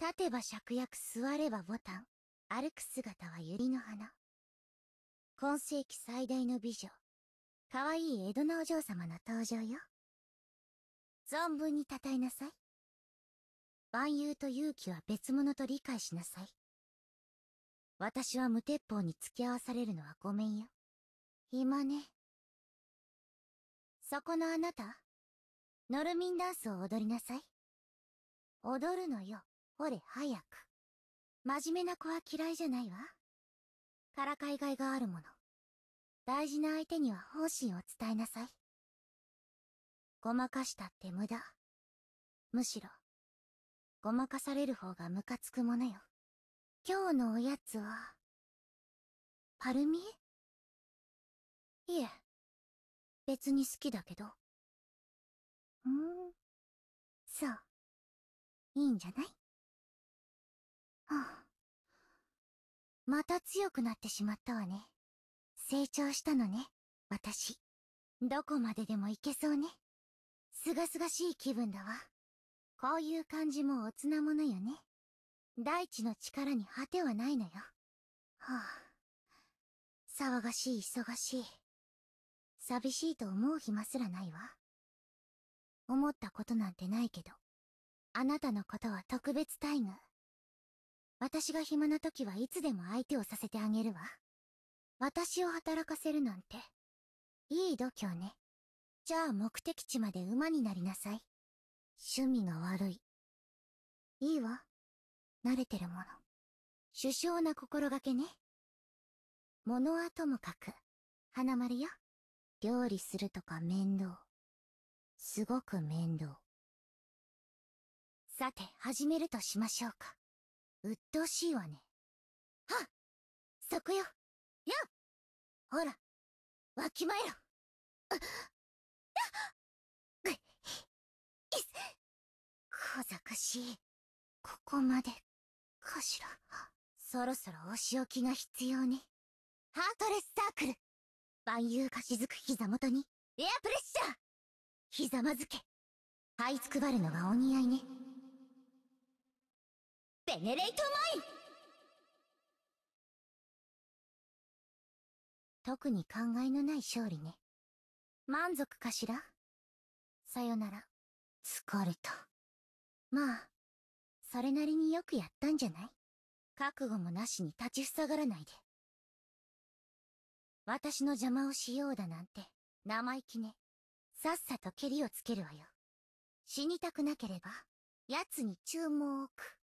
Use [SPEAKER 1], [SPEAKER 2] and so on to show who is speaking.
[SPEAKER 1] 立てば芍薬座ればボタン。歩く姿は百合の花。今世紀最大の美女。可愛い江戸のお嬢様の登場よ。存分に称えなさい。万有と勇気は別物と理解しなさい。私は無鉄砲に付き合わされるのはごめんよ。暇ね。そこのあなた、ノルミンダンスを踊りなさい。踊るのよ。ほれ早く。真面目な子は嫌いじゃないわ。からかいがいがあるもの。大事な相手には本心を伝えなさい。ごまかしたって無駄。むしろ、ごまかされる方がムカつくものよ。今日のおやつは、パルミいえ、別に好きだけど。うーん、そう、いいんじゃないまた強くなってしまったわね。成長したのね、私。どこまででも行けそうね。すがすがしい気分だわ。こういう感じもおつなものよね。大地の力に果てはないのよ。はあ。騒がしい忙しい。寂しいと思う暇すらないわ。思ったことなんてないけど、あなたのことは特別待遇。私が暇な時はいつでも相手をさせてあげるわ。私を働かせるなんて。いい度胸ね。じゃあ目的地まで馬になりなさい。趣味が悪い。いいわ。慣れてるもの。首相な心がけね。物はともかく、花丸よ。料理するとか面倒。すごく面倒。さて、始めるとしましょうか。鬱陶しいわね。はっそこよやほらわきまえろあっ小賢しいここまでかしらそろそろお仕置きが必要ねハートレスサークル万有かしずく膝元にエアプレッシャーひざまずけ這いつくばるのがお似合いねベネレイトマイン特に考えのない勝利ね。満足かしらさよなら。疲れた。まあ、それなりによくやったんじゃない覚悟もなしに立ちふさがらないで。私の邪魔をしようだなんて、生意気ね。さっさと蹴りをつけるわよ。死にたくなければ、奴に注文を置く。